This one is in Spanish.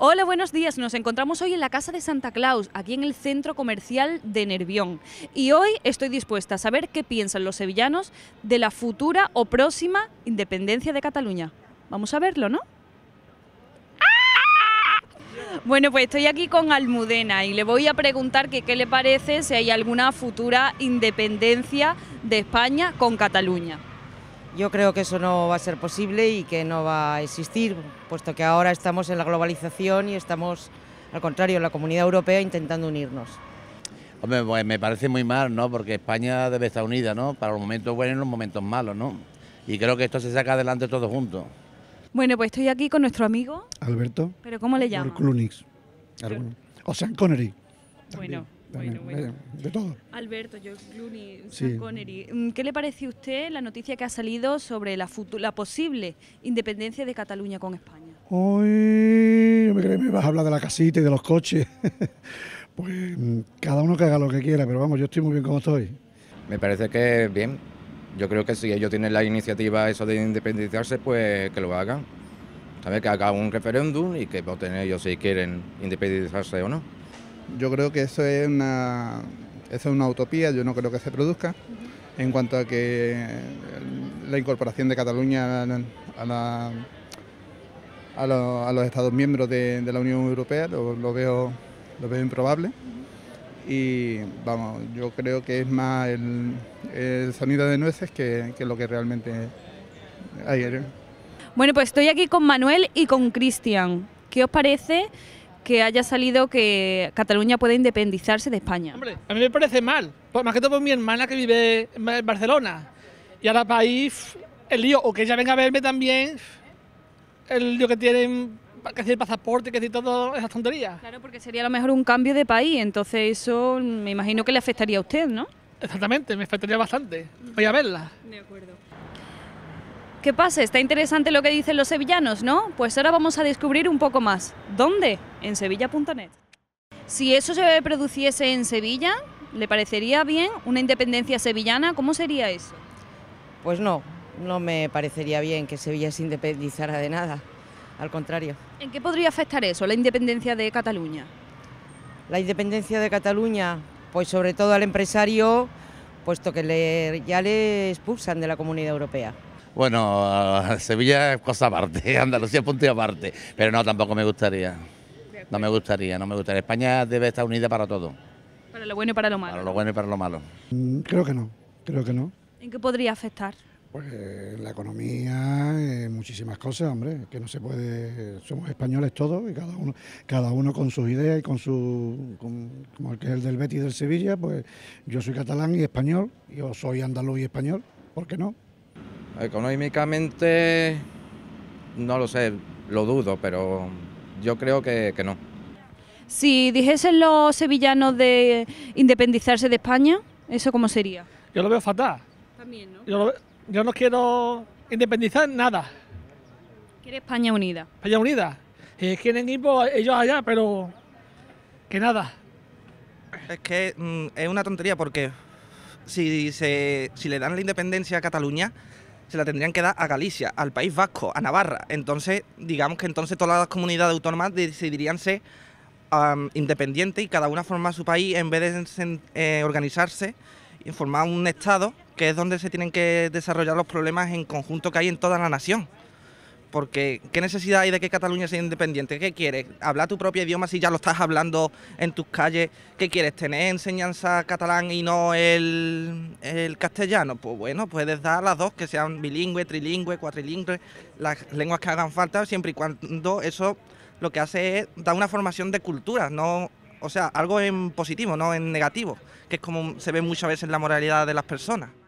Hola, buenos días. Nos encontramos hoy en la Casa de Santa Claus, aquí en el centro comercial de Nervión. Y hoy estoy dispuesta a saber qué piensan los sevillanos de la futura o próxima independencia de Cataluña. Vamos a verlo, ¿no? ¡Ah! Bueno, pues estoy aquí con Almudena y le voy a preguntar qué le parece si hay alguna futura independencia de España con Cataluña. Yo creo que eso no va a ser posible y que no va a existir, puesto que ahora estamos en la globalización y estamos, al contrario, en la comunidad europea intentando unirnos. Hombre, pues me parece muy mal, ¿no? Porque España debe estar unida, ¿no? Para los momentos buenos y los momentos malos, ¿no? Y creo que esto se saca adelante todos juntos. Bueno, pues estoy aquí con nuestro amigo. Alberto. ¿Pero cómo le llama? Clunix. O Sean Connery. Bueno. De todo. Alberto, George Clooney, Sean Connery. Mm, ¿Qué le parece a usted la noticia que ha salido sobre la, posible independencia de Cataluña con España? Hoy me crees, me vas a hablar de la casita y de los coches. pues mm, cada uno que haga lo que quiera, pero vamos, yo estoy muy bien como estoy. Me parece que bien. Yo creo que si ellos tienen la iniciativa eso de independizarse, pues que lo hagan. también Que haga un referéndum y que voten ellos si quieren independizarse o no. Yo creo que eso es una, es una utopía, yo no creo que se produzca. En cuanto a que la incorporación de Cataluña a, los, Estados miembros de, la Unión Europea, lo, veo, lo veo improbable. Y vamos, yo creo que es más el, sonido de nueces que, que lo que realmente hay. ¿eh? Bueno, pues estoy aquí con Manuel y con Cristian. ¿Qué os parece que haya salido que Cataluña pueda independizarse de España. Hombre, a mí me parece mal, más que todo por mi hermana que vive en Barcelona. Y ahora país, el lío, o que ella venga a verme también, el lío que tienen mm, que decir pasaporte, que si todo, esas tonterías. Claro, porque sería a lo mejor un cambio de país, entonces eso mm, me imagino que le afectaría a usted, ¿no? Exactamente, me afectaría bastante. Voy a verla. De acuerdo. ¿Qué pasa? Está interesante lo que dicen los sevillanos, ¿no? Pues ahora vamos a descubrir un poco más. ¿Dónde? En sevilla.net. Si eso se produciese en Sevilla, ¿le parecería bien una independencia sevillana? ¿Cómo sería eso? Pues no, no me parecería bien que Sevilla se independizara de nada, al contrario. ¿En qué podría afectar eso, la independencia de Cataluña? La independencia de Cataluña, pues sobre todo al empresario, puesto que ya le expulsan de la Comunidad Europea. Bueno, Sevilla es cosa aparte, Andalucía es punto aparte, pero no, tampoco me gustaría. No me gustaría, no me gustaría. España debe estar unida para todo. Para lo bueno y para lo malo. Para lo bueno y para lo malo. Mm, creo que no, creo que no. ¿En qué podría afectar? Pues la economía, muchísimas cosas, hombre, que no se puede, somos españoles todos y cada uno, cada uno con sus ideas y con su, como el que es el del Betis del Sevilla, pues yo soy catalán y español, yo soy andaluz y español, ¿por qué no? Económicamente, no lo sé, lo dudo, pero yo creo que, no. Si dijesen los sevillanos de independizarse de España, ¿eso cómo sería? Yo lo veo fatal. También, ¿no? Yo, no quiero independizar nada. ¿Quiere España unida? España unida. Eh, quieren ir pues, ellos allá, pero que nada. Es que mm, es una tontería porque si, se, si le dan la independencia a Cataluña, se la tendrían que dar a Galicia, al País Vasco, a Navarra. Entonces, digamos que entonces todas las comunidades autónomas decidirían ser independientes y cada una forma su país en vez de eh, organizarse y formar un Estado, que es donde se tienen que desarrollar los problemas en conjunto que hay en toda la nación porque ¿qué necesidad hay de que Cataluña sea independiente? ¿Qué quieres? ¿Hablar tu propio idioma si ya lo estás hablando en tus calles? ¿Qué quieres? ¿Tener enseñanza catalán y no el, castellano? Pues bueno, puedes dar las dos, que sean bilingüe, trilingüe, cuatrilingüe, las lenguas que hagan falta, siempre y cuando eso lo que hace es dar una formación de cultura, no, o sea, algo en positivo, no en negativo, que es como se ve muchas veces en la moralidad de las personas.